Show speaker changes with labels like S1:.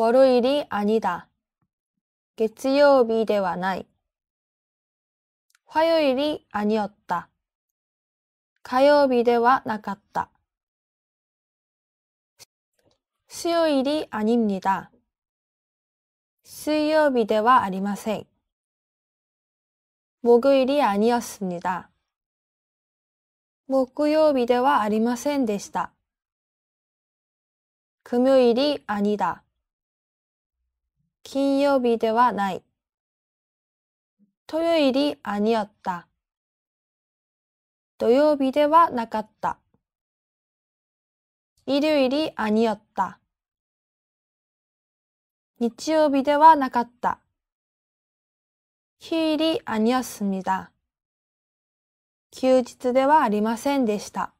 S1: 월요일이아니다개츠요비ではない화요일이아니었다가요비ではなかった수요일이아닙니다수요비ではありません목요일이아니었습니다목요비ではありませんでした금요일이아니다金曜日ではない。土曜日아おった。土曜日ではなかった。일요일이아니었日曜日ではなかった。휴일이아니었습니休日ではありませんでした。